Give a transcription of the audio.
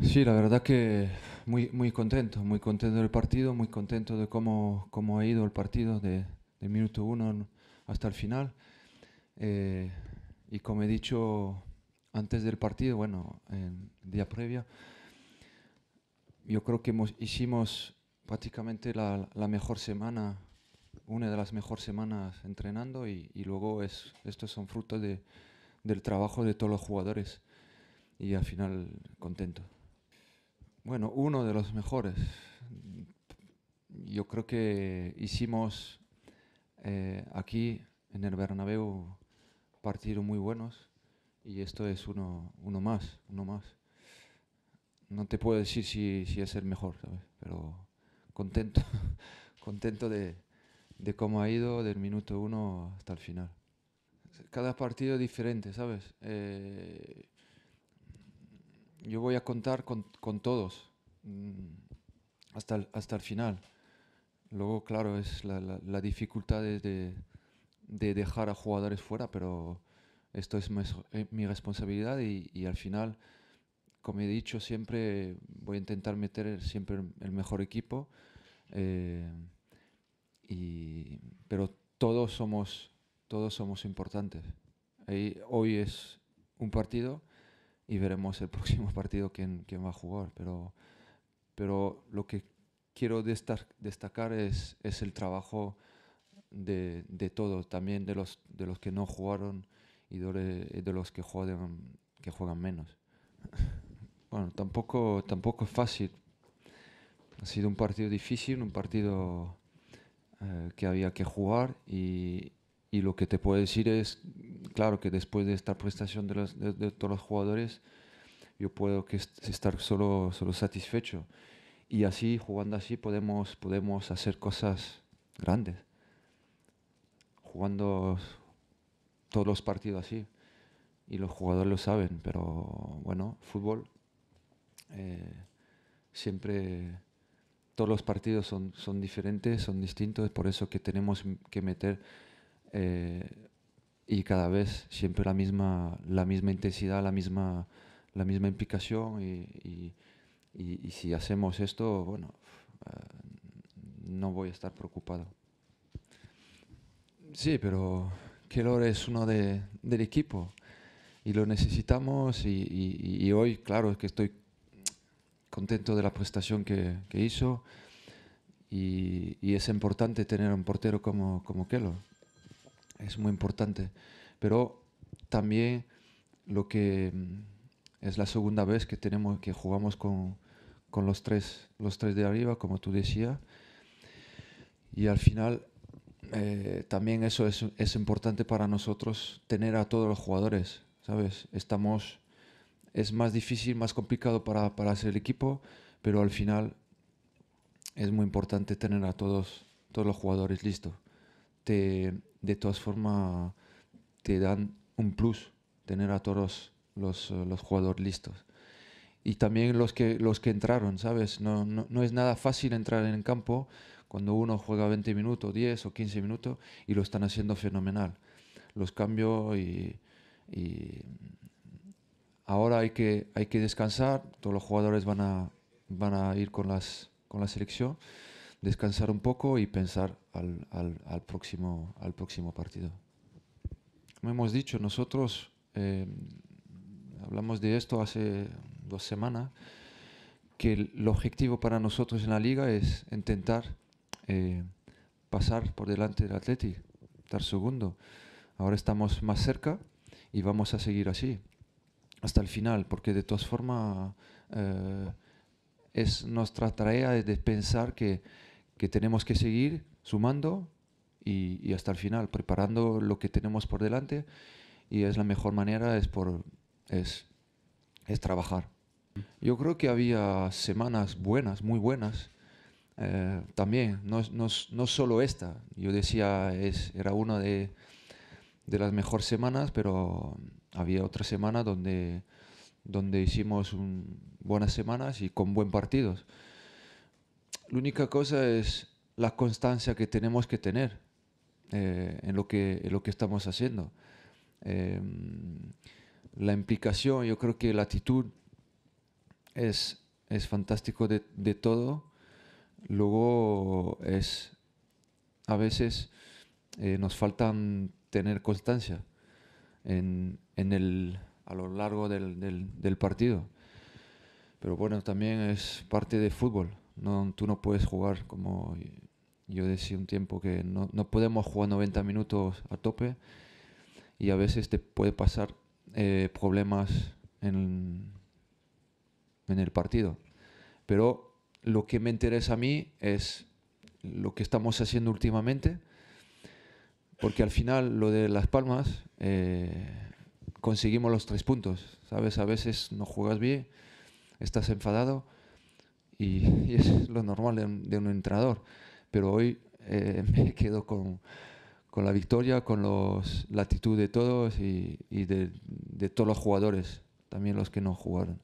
Sí, la verdad que muy, muy contento, muy contento del partido, muy contento de cómo, cómo ha ido el partido de, minuto uno hasta el final. Eh, y como he dicho antes del partido, bueno, día previo, yo creo que hicimos prácticamente la, mejor semana, una de las mejores semanas entrenando y, luego es, estos son frutos del trabajo de todos los jugadores y al final contento bueno, uno de los mejores. Yo creo que hicimos eh, aquí en el Bernabéu partidos muy buenos y esto es uno, más, uno más. No te puedo decir si, es el mejor, ¿sabes? Pero contento, contento de, cómo ha ido del minuto uno hasta el final. Cada partido diferente, ¿sabes? Eh, yo voy a contar con, todos mm, hasta el, hasta el final. Luego, claro, es la, dificultad de, dejar a jugadores fuera, pero esto es eh, mi, responsabilidad y, al final, como he dicho, siempre voy a intentar meter siempre el mejor equipo. Eh, pero todos somos, todos somos importantes. hoy es un partido y veremos el próximo partido quién, quién va a jugar. Pero, pero lo que quiero destacar es, es, el trabajo de, de todos, también de los, de los que no jugaron y de, los que juegan, que juegan menos. Bueno, tampoco, tampoco es fácil. Ha sido un partido difícil, un partido eh, que había que jugar y, y, lo que te puedo decir es claro que después de esta prestación de, todos los jugadores, yo puedo estar solo, solo satisfecho. Y así, jugando así, podemos, podemos hacer cosas grandes. Jugando todos los partidos así. Y los jugadores lo saben, pero bueno, fútbol eh, siempre todos los partidos son, son diferentes, son distintos, por eso que tenemos que meter eh, y cada vez siempre la misma, la misma intensidad, la misma, la misma implicación y, y, si hacemos esto, bueno, eh, no voy a estar preocupado. Sí, pero Keller es uno de, del equipo y lo necesitamos y, hoy, claro, es que estoy contento de la prestación que, que hizo y, es importante tener un portero como, como es muy importante. Pero también lo que mm, es la segunda vez que tenemos que jugamos con, los tres los tres de arriba como tú decías y al final eh, también eso es, importante para nosotros tener a todos los jugadores sabes estamos es más difícil más complicado para, hacer el equipo pero al final es muy importante tener a todos todos los jugadores listos te de todas formas te dan un plus tener a todos eh, los, jugadores listos. Y también los que, los que entraron, ¿sabes? No, es nada fácil entrar en el campo cuando uno juega 20 minutos, 10 o 15 minutos y lo están haciendo fenomenal. Los cambio y, ahora hay que, hay que descansar, todos los jugadores van a, van a ir con, las, con la selección descansar un poco y pensar al, próximo, al próximo partido. Como hemos dicho, nosotros em, hablamos de esto hace dos semanas, que el, objetivo para nosotros en la liga es intentar eh, pasar por delante del Athletic, estar segundo. Ahora estamos más cerca y vamos a seguir así hasta el final, porque de todas formas... Eh, es nuestra tarea de pensar que, tenemos que seguir sumando y, hasta el final, preparando lo que tenemos por delante. Y es la mejor manera, es, por, es, trabajar. Yo creo que había semanas buenas, muy buenas, eh, también, no, no, no, solo esta. Yo decía, es, era una de, de las mejores semanas, pero había otra semana donde donde hicimos buenas semanas y con buen partidos. La única cosa es la constancia que tenemos que tener eh, en, lo que, estamos haciendo. Em, la implicación, yo creo que la actitud es, es fantástico de, todo. Luego es, a veces eh, nos faltan tener constancia en el a lo largo del, partido. Pero bueno, también es parte de fútbol. No, tú no puedes jugar como yo decía un tiempo que no, podemos jugar 90 minutos a tope y a veces te puede pasar eh, problemas en, en el partido. Pero lo que me interesa a mí es lo que estamos haciendo últimamente, porque al final lo de Las Palmas eh, conseguimos los tres puntos. ¿Sabes? A veces no juegas bien, estás enfadado y, es lo normal de un, entrenador. Pero hoy eh, me quedo con, con, la victoria, con los, la actitud de todos y, de todos los jugadores, también los que no jugaron.